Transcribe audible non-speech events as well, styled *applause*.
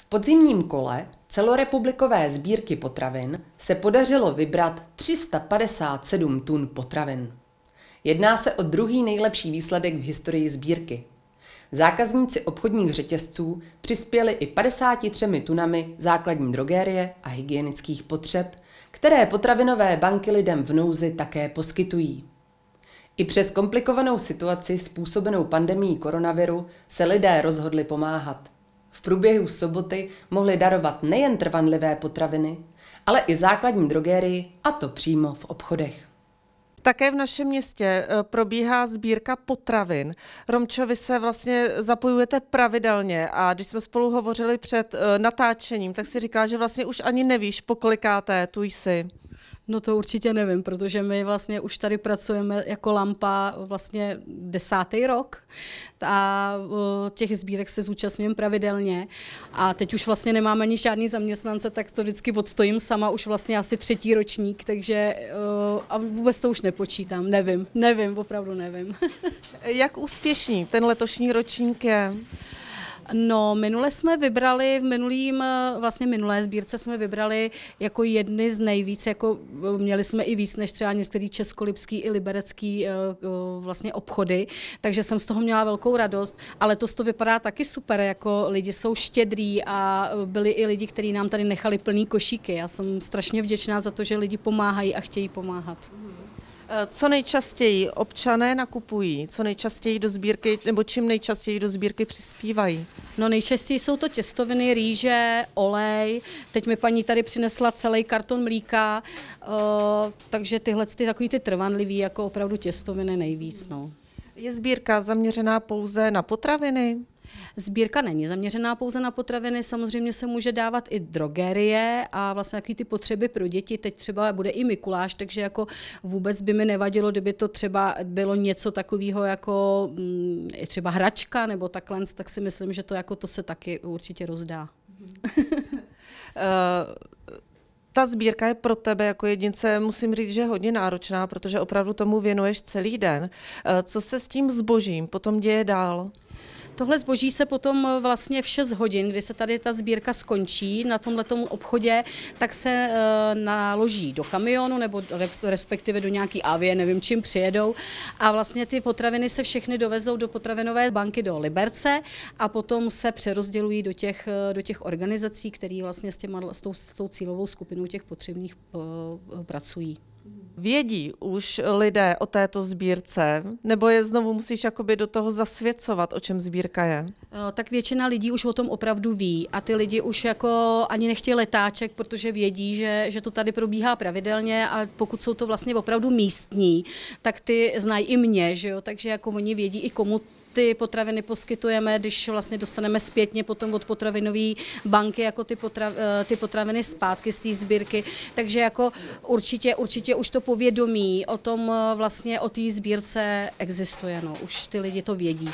V podzimním kole celorepublikové sbírky potravin se podařilo vybrat 357 tun potravin. Jedná se o druhý nejlepší výsledek v historii sbírky. Zákazníci obchodních řetězců přispěli i 53 tunami základní drogérie a hygienických potřeb, které potravinové banky lidem v nouzi také poskytují. I přes komplikovanou situaci způsobenou pandemí koronaviru se lidé rozhodli pomáhat – v průběhu soboty mohli darovat nejen trvanlivé potraviny, ale i základní drogérii, a to přímo v obchodech. Také v našem městě e, probíhá sbírka potravin. Romčo, vy se vlastně zapojujete pravidelně a když jsme spolu hovořili před e, natáčením, tak si říkala, že vlastně už ani nevíš, po kolikáté tu jsi. No to určitě nevím, protože my vlastně už tady pracujeme jako Lampa vlastně desátý rok a těch sbírek se zúčastňujeme pravidelně a teď už vlastně nemáme ani žádný zaměstnance, tak to vždycky odstojím sama už vlastně asi třetí ročník, takže a vůbec to už nepočítám, nevím, nevím, opravdu nevím. *laughs* Jak úspěšný ten letošní ročník je? No, minule jsme vybrali, v minulým, eh, vlastně minulé sbírce jsme vybrali jako jedny z nejvíc, jako eh, měli jsme i víc než třeba některý českolipský i liberecký eh, vlastně obchody, takže jsem z toho měla velkou radost, ale to to vypadá taky super, jako lidi jsou štědrý a byli i lidi, kteří nám tady nechali plný košíky. Já jsem strašně vděčná za to, že lidi pomáhají a chtějí pomáhat. Mhm. Co nejčastěji občané nakupují, co nejčastěji do sbírky, nebo čím nejčastěji do sbírky přispívají? No nejčastěji jsou to těstoviny, rýže, olej. Teď mi paní tady přinesla celý karton mlíka, eh, takže tyhle ty takový ty trvanlivý, jako opravdu těstoviny nejvíc. No. Je sbírka zaměřená pouze na potraviny? Sbírka není zaměřená pouze na potraviny, samozřejmě se může dávat i drogerie a vlastně jaký ty potřeby pro děti. Teď třeba bude i Mikuláš, takže jako vůbec by mi nevadilo, kdyby to třeba bylo něco takového jako mm, třeba hračka nebo takhle, tak si myslím, že to jako to se taky určitě rozdá. uh, *laughs* ta sbírka je pro tebe jako jedince, musím říct, že hodně náročná, protože opravdu tomu věnuješ celý den. Eh, co se s tím zbožím potom děje dál? Tohle zboží se potom eh, vlastně v 6 hodin, kdy se tady ta sbírka skončí na tomhletom obchodě, tak se eh, naloží do kamionu nebo respektive do nějaký avie, nevím čím přijedou a vlastně ty potraviny se všechny dovezou do potravinové banky do Liberce a potom se přerozdělují do těch, eh, do těch organizací, které vlastně s, těma, s, tou, s tou cílovou skupinou těch potřebných pracují. Vědí už lidé o této sbírce, nebo je znovu musíš jakoby do toho zasvěcovat, o čem sbírka je? No, tak většina lidí už o tom opravdu ví a ty lidi už jako ani nechtějí letáček, protože vědí, že, že to tady probíhá pravidelně a pokud jsou to vlastně opravdu místní, tak ty znají i mě, že jo? takže jako oni vědí i komu ty potraviny poskytujeme, když vlastně dostaneme zpětně potom od potravinové banky jako ty, potra, eh, ty potraviny zpátky z té sbírky. Takže jako určitě, určitě už to povědomí o tom eh, vlastně o té sbírce existuje, no. už ty lidi to vědí.